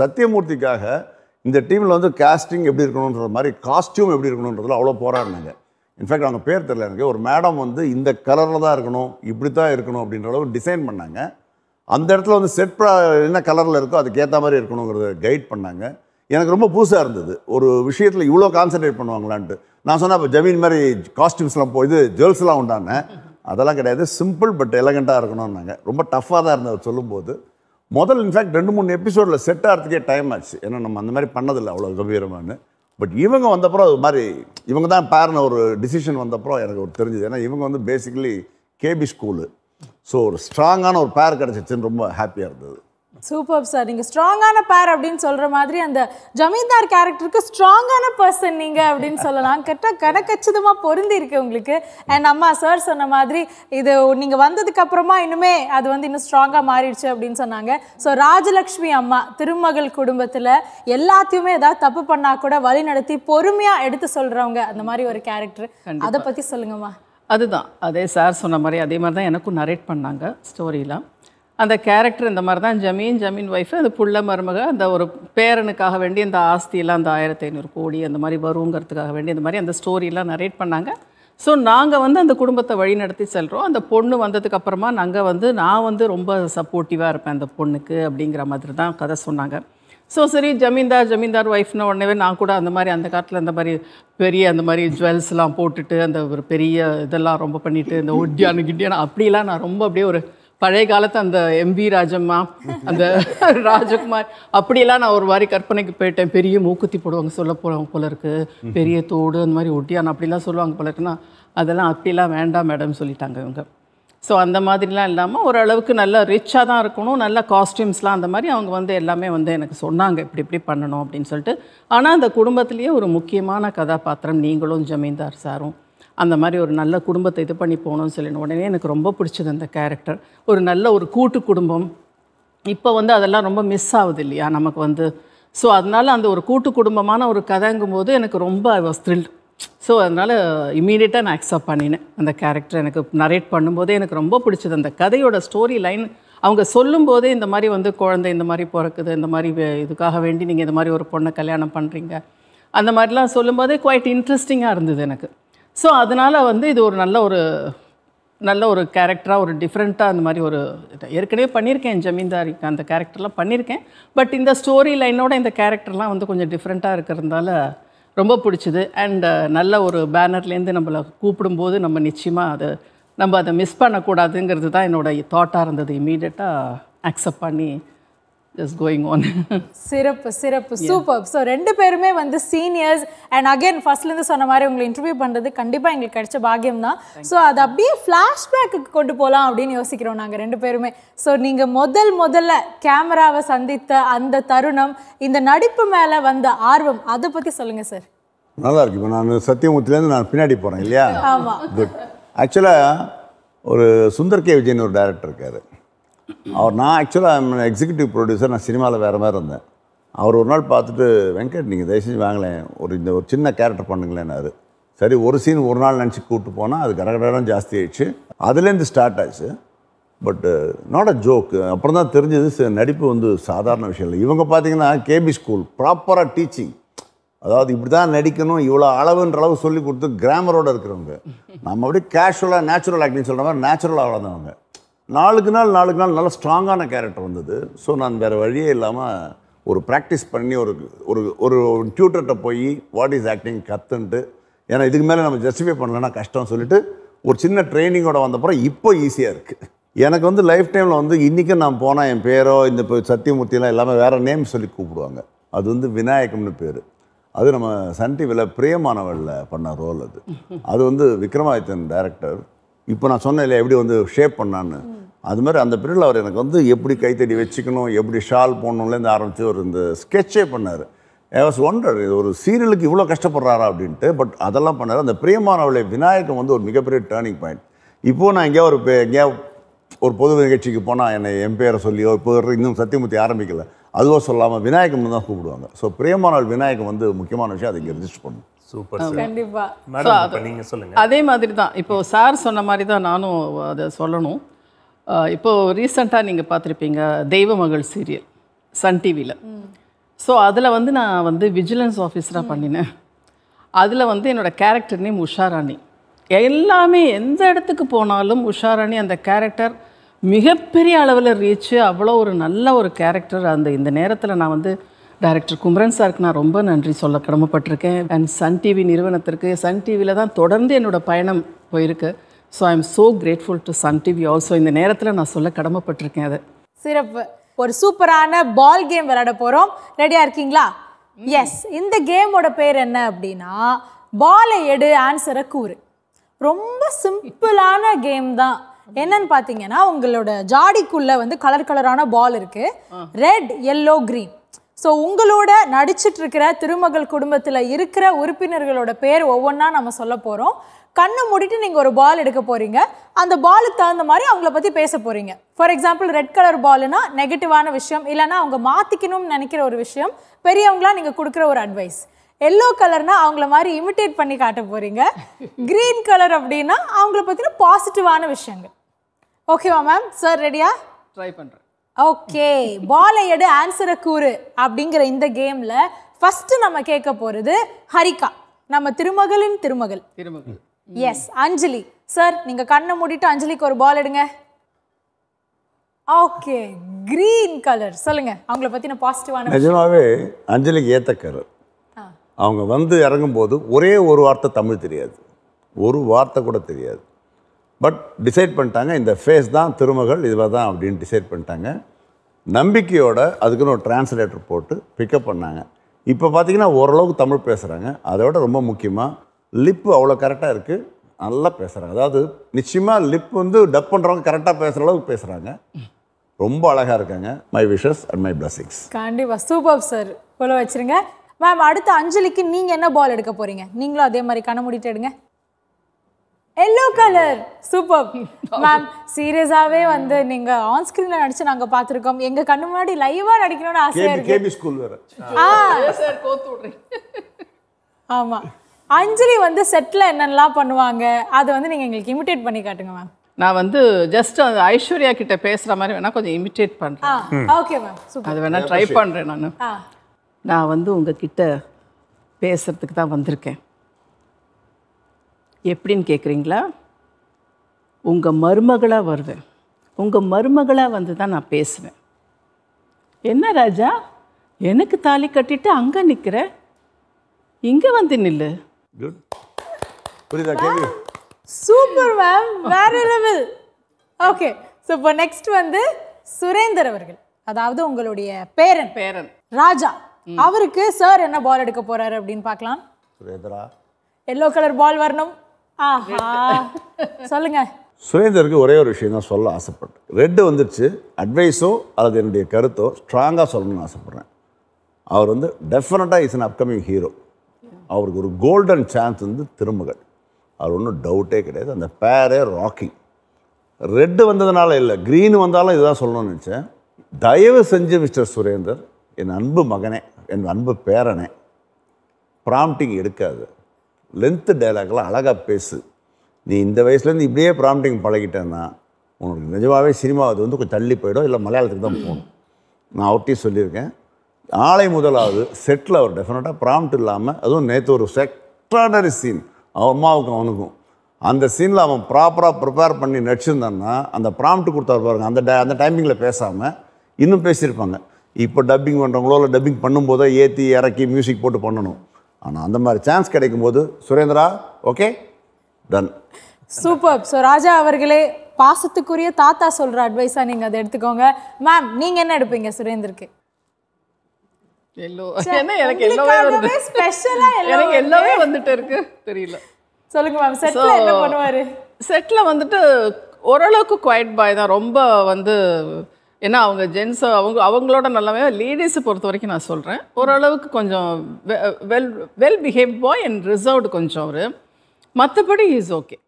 சத்தியமூர்த்திக்காக இந்த டீமில் வந்து காஸ்டிங் எப்படி இருக்கணுன்ற மாதிரி காஸ்டியூம் எப்படி இருக்கணுன்றதுல அவ்வளோ போராடினாங்க இன்ஃபேக்ட் அவங்க பேர் தெரில எனக்கு ஒரு மேடம் வந்து இந்த கலரில் தான் இருக்கணும் இப்படி தான் இருக்கணும் அப்படின்ற அளவுக்கு டிசைன் பண்ணாங்க அந்த இடத்துல வந்து செட் என்ன கலரில் இருக்கோ அதுக்கேற்ற மாதிரி இருக்கணுங்கிறத கைட் பண்ணாங்க எனக்கு ரொம்ப புதுசாக இருந்தது ஒரு விஷயத்தில் இவ்வளோ கான்சன்ட்ரேட் பண்ணுவாங்களான்ட்டு நான் சொன்னால் இப்போ ஜமீன் மாதிரி காஸ்டியூம்ஸ்லாம் போய் இது ஜுவல்ஸ்லாம் உண்டானேன் அதெல்லாம் கிடையாது சிம்பிள் பட் எலகண்ட்டாக இருக்கணும்னாங்க ரொம்ப டஃப்பாக தான் இருந்தது சொல்லும்போது முதல் இன்ஃபேக்ட் ரெண்டு மூணு எபிசோடில் செட் ஆகிறதுக்கே டைம் ஆச்சு ஏன்னா நம்ம அந்த மாதிரி பண்ணதில்லை அவ்வளோ கம்பீரமானு பட் இவங்க வந்தப்புறம் அது மாதிரி இவங்க தான் பேரண ஒரு டிசிஷன் வந்தப்புறம் எனக்கு ஒரு தெரிஞ்சது ஏன்னா இவங்க வந்து பேசிக்கலி கேபி ஸ்கூலு ஸோ ஒரு ஸ்ட்ராங்கான ஒரு பேர் கிடச்சிச்சின்னு ரொம்ப ஹாப்பியாக இருந்தது சூப்பர் சார் நீங்கள் ஸ்ட்ராங்கான பேர் அப்படின்னு சொல்கிற மாதிரி அந்த ஜமீன்தார் கேரக்டருக்கு ஸ்ட்ராங்கான பர்சன் நீங்கள் அப்படின்னு சொல்லலாம் கரெக்டாக கணக்கச்சிதமாக பொருந்தி இருக்கு உங்களுக்கு அண்ட் அம்மா சார் சொன்ன மாதிரி இது நீங்கள் வந்ததுக்கப்புறமா இன்னுமே அது வந்து இன்னும் ஸ்ட்ராங்காக மாறிடுச்சு அப்படின்னு சொன்னாங்க ஸோ ராஜலக்ஷ்மி அம்மா திருமகள் குடும்பத்தில் எல்லாத்தையுமே ஏதாவது தப்பு பண்ணால் கூட வழி நடத்தி பொறுமையாக எடுத்து சொல்கிறவங்க அந்த மாதிரி ஒரு கேரக்டர் அதை பற்றி சொல்லுங்கம்மா அதுதான் அதே சார் சொன்ன மாதிரி அதே மாதிரி தான் எனக்கும் நரேட் பண்ணாங்க ஸ்டோரியெலாம் அந்த கேரக்டர் இந்த மாதிரி தான் ஜமீன் ஜமீன் ஒய்ஃபு அந்த புள்ள மருமக அந்த ஒரு பேரனுக்காக வேண்டி அந்த ஆஸ்தியெல்லாம் அந்த ஆயிரத்தி ஐநூறு கோடி அந்த மாதிரி வருங்கிறதுக்காக வேண்டி இந்த மாதிரி அந்த ஸ்டோரியெல்லாம் நரேட் பண்ணாங்க ஸோ நாங்கள் வந்து அந்த குடும்பத்தை வழி நடத்தி செல்கிறோம் அந்த பொண்ணு வந்ததுக்கு அப்புறமா நாங்கள் வந்து நான் வந்து ரொம்ப சப்போர்ட்டிவாக இருப்பேன் அந்த பொண்ணுக்கு அப்படிங்கிற மாதிரி தான் கதை சொன்னாங்க ஸோ சரி ஜமீன்தார் ஜமீன்தார் ஒய்ஃப்னு உடனே நான் கூட அந்த மாதிரி அந்த காலத்தில் அந்த மாதிரி பெரிய அந்த மாதிரி ஜுவல்ஸ்லாம் போட்டுட்டு அந்த ஒரு பெரிய இதெல்லாம் ரொம்ப பண்ணிவிட்டு இந்த ஒட்டியான கிட்டியான அப்படிலாம் நான் ரொம்ப அப்படியே ஒரு பழைய காலத்து அந்த எம்பி ராஜம்மா அந்த ராஜகுமார் அப்படியெல்லாம் நான் ஒரு மாதிரி கற்பனைக்கு போயிட்டேன் பெரிய மூக்குத்தி போடுவாங்க சொல்ல போகிறவங்க போல இருக்குது பெரிய தோடு அந்த மாதிரி ஒட்டியான் அப்படிலாம் சொல்லுவாங்க போல இருக்குன்னா அதெல்லாம் அப்படிலாம் வேண்டாம் மேடம் சொல்லிட்டாங்க இவங்க ஸோ அந்த மாதிரிலாம் இல்லாமல் ஓரளவுக்கு நல்லா ரிச்சாக தான் இருக்கணும் நல்ல காஸ்டியூம்ஸ்லாம் அந்த மாதிரி அவங்க வந்து எல்லாமே வந்து எனக்கு சொன்னாங்க இப்படி இப்படி பண்ணணும் அப்படின்னு சொல்லிட்டு ஆனால் அந்த குடும்பத்துலேயே ஒரு முக்கியமான கதாபாத்திரம் நீங்களும் ஜமீன்தார் சாரும் அந்த மாதிரி ஒரு நல்ல குடும்பத்தை இது பண்ணி போகணும்னு சொல்லின உடனே எனக்கு ரொம்ப பிடிச்சது அந்த கேரக்டர் ஒரு நல்ல ஒரு கூட்டு குடும்பம் இப்போ வந்து அதெல்லாம் ரொம்ப மிஸ் ஆகுது இல்லையா நமக்கு வந்து ஸோ அதனால் அந்த ஒரு கூட்டு குடும்பமான ஒரு கதைங்கும் போது எனக்கு ரொம்ப ஐ வாஸ் த்ரில்டு ஸோ அதனால் இம்மீடியட்டாக நான் அக்செப்ட் பண்ணினேன் அந்த கேரக்டர் எனக்கு நரேட் பண்ணும்போதே எனக்கு ரொம்ப பிடிச்சது அந்த கதையோட ஸ்டோரி லைன் அவங்க சொல்லும்போதே இந்த மாதிரி வந்து குழந்தை இந்த மாதிரி பிறக்குது இந்த மாதிரி இதுக்காக வேண்டி நீங்கள் இந்த மாதிரி ஒரு பொண்ணை கல்யாணம் பண்ணுறீங்க அந்த மாதிரிலாம் சொல்லும்போதே குவாய்ட் இன்ட்ரெஸ்டிங்காக இருந்தது எனக்கு ஸோ அதனால் வந்து இது ஒரு நல்ல ஒரு நல்ல ஒரு கேரக்டராக ஒரு டிஃப்ரெண்ட்டாக அந்த மாதிரி ஒரு ஏற்கனவே பண்ணியிருக்கேன் ஜமீன்தாரிக்கு அந்த கேரக்டர்லாம் பண்ணியிருக்கேன் பட் இந்த ஸ்டோரி லைனோட இந்த கேரக்டர்லாம் வந்து கொஞ்சம் டிஃப்ரெண்ட்டாக இருக்கிறதுனால ரொம்ப பிடிச்சிது அண்ட் நல்ல ஒரு பேனர்லேருந்து நம்மளை கூப்பிடும்போது நம்ம நிச்சயமாக அது நம்ம அதை மிஸ் பண்ணக்கூடாதுங்கிறது தான் என்னோடய தாட்டாக இருந்தது இமீடியட்டாக அக்செப்ட் பண்ணி இஸ் கோயிங் ஆன் சிறப்பு சிறப்பு சூப்பர் ஸோ ரெண்டு பேருமே வந்து சீனியர்ஸ் அண்ட் அகைன் ஃபர்ஸ்ட்லேருந்து சொன்ன மாதிரி உங்களை இன்டர்வியூ பண்ணுறது கண்டிப்பாக எங்களுக்கு கிடைச்ச பாக்கியம் தான் ஸோ அதை அப்படியே ஃப்ளாஷ்பேக்கு கொண்டு போகலாம் அப்படின்னு யோசிக்கிறோம் நாங்கள் ரெண்டு பேருமே ஸோ நீங்கள் முதல் முதல்ல கேமராவை சந்தித்த அந்த தருணம் இந்த நடிப்பு மேலே வந்த ஆர்வம் அதை பற்றி சொல்லுங்கள் சார் நல்லா இருக்கு இப்போ நான் சத்தியமூர்த்திலேருந்து நான் பின்னாடி போகிறேன் இல்லையா ஆமாம் குட் ஆக்சுவலாக ஒரு சுந்தர் கே விஜயன் ஒரு டேரக்டர் இருக்காரு அவர் நான் ஆக்சுவலாக எக்ஸிக்யூட்டிவ் ப்ரொடியூசர் நான் சினிமாவில் வேறு மாதிரி இருந்தேன் அவர் ஒரு நாள் பார்த்துட்டு வெங்கட் நீங்கள் தயவு செஞ்சு வாங்கலேன் ஒரு இந்த ஒரு சின்ன கேரக்டர் பண்ணுங்களேன் சரி ஒரு சீன் ஒரு நாள் நினச்சி கூப்பிட்டு போனால் அது கடகடம் ஜாஸ்தி ஆயிடுச்சு அதுலேருந்து ஸ்டார்ட் ஆச்சு பட்டு நாட் அ ஜோக்கு அப்புறம் தான் தெரிஞ்சது நடிப்பு வந்து சாதாரண விஷயம் இல்லை இவங்க பார்த்தீங்கன்னா கேபி ஸ்கூல் ப்ராப்பராக டீச்சிங் அதாவது இப்படி தான் நடிக்கணும் இவ்வளோ அளவுன்ற அளவு சொல்லி கொடுத்து கிராமரோடு இருக்கிறவங்க நம்ம அப்படியே கேஷுவலாக நேச்சுரல் ஆக்டிங் சொல்கிற மாதிரி நேச்சுரலாக வளர்ந்தவங்க நாளுக்கு நாள் நாளுக்கு நாள் நல்ல ஸ்ட்ராங்கான கேரக்டர் வந்தது ஸோ நான் வேறு வழியே இல்லாமல் ஒரு ப்ராக்டிஸ் பண்ணி ஒரு ஒரு ஒரு டியூட்டர்கிட்ட போய் வாட் இஸ் ஆக்டிங் கற்றுன்ட்டு ஏன்னா இதுக்கு மேலே நம்ம ஜஸ்டிஃபை பண்ணலன்னா கஷ்டம்னு சொல்லிட்டு ஒரு சின்ன ட்ரைனிங்கோட வந்தப்பறம் இப்போ ஈஸியாக இருக்குது எனக்கு வந்து லைஃப் டைமில் வந்து இன்றைக்கும் நான் போனால் என் பேரோ இந்த சத்தியமூர்த்திலாம் எல்லாமே வேறு நேம் சொல்லி கூப்பிடுவாங்க அது வந்து விநாயகம்னு பேர் அது நம்ம சன் டிவியில் பிரியமானவளில் பண்ண ரோல் அது அது வந்து விக்ரமாதித்தன் டைரக்டர் இப்போ நான் சொன்னேன் இல்லை எப்படி வந்து ஷேப் பண்ணான்னு அது மாதிரி அந்த பீரியடில் அவர் எனக்கு வந்து எப்படி கைத்தடி வச்சுக்கணும் எப்படி ஷால் போடணும்லேருந்து ஆரம்பித்து ஒரு இந்த ஸ்கெட்சே பண்ணார் ஐ வாஸ் ஒண்டர் இது ஒரு சீரியலுக்கு இவ்வளோ கஷ்டப்படுறாரா அப்படின்ட்டு பட் அதெல்லாம் பண்ணார் அந்த பிரியமானவளை விநாயகம் வந்து ஒரு மிகப்பெரிய டேர்னிங் பாயிண்ட் இப்போது நான் எங்கேயா ஒரு எங்கேயாவது ஒரு பொது நிகழ்ச்சிக்கு போனால் என்னை என் பேரை சொல்லியோ இப்போ இன்னும் சத்தியமூர்த்தி ஆரம்பிக்கல அதுவோ சொல்லாமல் விநாயகம் தான் கூப்பிடுவாங்க ஸோ பிரியமானவள் விநாயகம் வந்து முக்கியமான விஷயம் அதை இங்கே ரிஜிஸ்டர் பண்ணும் கண்டிப்பாக அதே மாதிரி தான் இப்போது சார் சொன்ன மாதிரி தான் நானும் அதை சொல்லணும் இப்போ ரீசண்டாக நீங்கள் பார்த்துருப்பீங்க தெய்வ மகள் சீரியல் சன் டிவியில் ஸோ அதில் வந்து நான் வந்து விஜிலன்ஸ் ஆஃபீஸராக பண்ணினேன் அதில் வந்து என்னோடய கேரக்டர் நேம் உஷாராணி எல்லாமே எந்த இடத்துக்கு போனாலும் உஷாராணி அந்த கேரக்டர் மிகப்பெரிய அளவில் ரீச்சு அவ்வளோ ஒரு நல்ல ஒரு கேரக்டர் அந்த இந்த நேரத்தில் நான் வந்து டைரக்டர் குமரன் சாருக்கு நான் ரொம்ப நன்றி சொல்ல கடமைப்பட்டிருக்கேன் அண்ட் சன் டிவி நிறுவனத்திற்கு சன் டிவியில் தான் தொடர்ந்து என்னோடய பயணம் போயிருக்கு so I am so grateful to Sun TV also இந்த நேரத்தில் நான் சொல்ல கடமைப்பட்டிருக்கேன் அது சிறப்பு ஒரு சூப்பரான பால் கேம் விளையாட போகிறோம் ரெடியாக இருக்கீங்களா எஸ் இந்த கேமோட பேர் என்ன அப்படின்னா பாலை எடு ஆன்சரை கூறு ரொம்ப சிம்பிளான கேம் தான் என்னன்னு பார்த்தீங்கன்னா உங்களோட ஜாடிக்குள்ளே வந்து கலர் கலரான பால் இருக்குது ரெட் எல்லோ க்ரீன் ஸோ உங்களோட இருக்கிற திருமகள் குடும்பத்தில் இருக்கிற உறுப்பினர்களோட பேர் ஒவ்வொன்றா நம்ம சொல்ல போகிறோம் கண்ணை மூடிட்டு நீங்கள் ஒரு பால் எடுக்க போகிறீங்க அந்த பாலுக்கு தகுந்த மாதிரி அவங்கள பற்றி பேச போகிறீங்க ஃபார் எக்ஸாம்பிள் ரெட் கலர் பாலுனா நெகட்டிவான விஷயம் இல்லைனா அவங்க மாற்றிக்கணும்னு நினைக்கிற ஒரு விஷயம் பெரியவங்களாம் நீங்கள் கொடுக்குற ஒரு அட்வைஸ் எல்லோ கலர்னா அவங்கள மாதிரி இமிட்டேட் பண்ணி காட்ட போகிறீங்க க்ரீன் கலர் அப்படின்னா அவங்கள பற்றின பாசிட்டிவான விஷயங்கள் ஓகேவா மேம் சார் ரெடியா ட்ரை பண்ணுறேன் ஓகே பாலை எடு ஆன்சரை கூறு அப்படிங்கிற இந்த கேம்ல ஃபர்ஸ்ட் நம்ம கேட்க போறது ஹரிகா நம்ம திருமகளின் திருமகள் திருமகள் எஸ் அஞ்சலி சார் நீங்க கண்ணை மூடிட்டு அஞ்சலிக்கு ஒரு பால் எடுங்க ஓகே கிரீன் கலர் சொல்லுங்க அவங்கள நான் பாசிட்டிவான நிஜமாவே அஞ்சலிக்கு ஏற்ற கலர் அவங்க வந்து இறங்கும் போது ஒரே ஒரு வார்த்தை தமிழ் தெரியாது ஒரு வார்த்தை கூட தெரியாது பட் டிசைட் பண்ணிட்டாங்க இந்த ஃபேஸ் தான் திருமகள் இதுவாக தான் அப்படின்னு டிசைட் பண்ணிட்டாங்க நம்பிக்கையோட அதுக்குன்னு ஒரு டிரான்ஸ்லேட்டர் போட்டு பிக்கப் பண்ணாங்க இப்போ பார்த்தீங்கன்னா ஓரளவுக்கு தமிழ் பேசுகிறாங்க அதோட ரொம்ப முக்கியமாக லிப்பு அவ்வளோ கரெக்டாக இருக்குது நல்லா பேசுகிறாங்க அதாவது நிச்சயமாக லிப் வந்து டப் பண்ணுறவங்க கரெக்டாக பேசுகிற அளவுக்கு பேசுகிறாங்க ரொம்ப அழகாக இருக்காங்க my wishes and my blessings கண்டிப்பாக சூப்பர் சார் போல வச்சுருங்க மேம் அடுத்த அஞ்சலிக்கு நீங்கள் என்ன பால் எடுக்க போகிறீங்க நீங்களும் அதே மாதிரி கண்ண முடிட்டு எடுங்க எல்லோ கலர் சூப்பர் மேம் சீரியஸாவே வந்து நீங்க ஆன் ஸ்கிரீன்ல நடிச்சு நாங்க பாத்துருக்கோம் எங்க கண்ணு முன்னாடி லைவா நடிக்கணும்னு ஆசையா இருக்கு கேபி ஸ்கூல் வேற சார் கோத்து விடுறேன் ஆமா அஞ்சலி வந்து செட்டில் என்னெல்லாம் பண்ணுவாங்க அதை வந்து நீங்கள் எங்களுக்கு இமிட்டேட் பண்ணி காட்டுங்க மேம் நான் வந்து ஜஸ்ட் அந்த ஐஸ்வர்யா கிட்ட பேசுகிற மாதிரி வேணால் கொஞ்சம் இமிட்டேட் பண்றேன் ஓகே மேம் அது வேணால் ட்ரை பண்ணுறேன் நான் நான் வந்து உங்ககிட்ட பேசுகிறதுக்கு தான் வந்திருக்கேன் எப்படின்னு கேட்குறீங்களா உங்கள் மருமகளாக வருவேன் உங்கள் மருமகளாக வந்து தான் நான் பேசுவேன் என்ன ராஜா எனக்கு தாலி கட்டிட்டு அங்கே நிற்கிற இங்கே வந்து நில்லு சூப்பர் மேம் வேற லெவல் ஓகே ஸோ இப்போ நெக்ஸ்ட் வந்து சுரேந்தர் அவர்கள் அதாவது உங்களுடைய பேரன் பேரன் ராஜா அவருக்கு சார் என்ன பால் எடுக்க போறாரு அப்படின்னு பார்க்கலாம் எல்லோ கலர் பால் வரணும் சொல்லுங்க சுரேந்தருக்கு ஒரே ஒரு விஷயம் தான் சொல்ல ஆசைப்பட்டேன் ரெட்டு வந்துருச்சு அட்வைஸோ அல்லது என்னுடைய கருத்தோ ஸ்ட்ராங்காக சொல்லணும்னு ஆசைப்பட்றேன் அவர் வந்து டெஃபினட்டாக இஸ் அன் அப்கமிங் ஹீரோ அவருக்கு ஒரு கோல்டன் சான்ஸ் வந்து திரும்புகள் அவர் ஒன்றும் டவுட்டே கிடையாது அந்த பேரே ராக்கிங் ரெட்டு வந்ததுனால இல்லை க்ரீன் வந்தாலும் இதுதான் சொல்லணும்னு நினச்சேன் தயவு செஞ்சு மிஸ்டர் சுரேந்தர் என் அன்பு மகனே என் அன்பு பேரனே ப்ராம்டிங் எடுக்காது லென்த்து டைலாக்லாம் அழகாக பேசு நீ இந்த வயசுலேருந்து இப்படியே ப்ராம்டிங் பழகிட்டேன்னா உனக்கு நிஜமாகவே சினிமா அது வந்து கொஞ்சம் தள்ளி போயிடும் இல்லை மலையாளத்துக்கு தான் போகணும் நான் அவர்கிட்டையும் சொல்லியிருக்கேன் ஆலை முதலாவது செட்டில் அவர் டெஃபினட்டாக ப்ராம்ட் இல்லாமல் அதுவும் நேற்று ஒரு செக்ட்ரானரி சீன் அவன் அம்மாவுக்கும் அவனுக்கும் அந்த சீனில் அவன் ப்ராப்பராக ப்ரிப்பேர் பண்ணி நடிச்சிருந்தான்னா அந்த ப்ராம்ப்ட் கொடுத்தா பாருங்கள் அந்த டை அந்த டைமிங்கில் பேசாமல் இன்னும் பேசியிருப்பாங்க இப்போ டப்பிங் பண்ணுறவங்களோ இல்லை டப்பிங் பண்ணும்போதோ ஏற்றி இறக்கி மியூசிக் போட்டு பண்ணணும் ஆனால் அந்த மாதிரி சான்ஸ் கிடைக்கும் போது Surendra okay done super so Raja அவர்களே பாசத்துக்குரிய தாத்தா சொல்கிற அட்வைஸாக நீங்கள் அதை எடுத்துக்கோங்க மேம் நீங்கள் என்ன எடுப்பீங்க சுரேந்தருக்கு எனக்கு வந்துட்டு இருக்கு தெரியல மேம் என்ன வந்துட்டு ஓரளவுக்கு குவைட் பாய் தான் ரொம்ப வந்து ஏன்னா அவங்க ஜென்ஸ் அவங்க அவங்களோட நல்லாவே லேடிஸை பொறுத்த வரைக்கும் நான் சொல்கிறேன் ஓரளவுக்கு கொஞ்சம் well well behave boy and reserved கொஞ்சம் அவர் மற்றபடி இஸ் ஓகே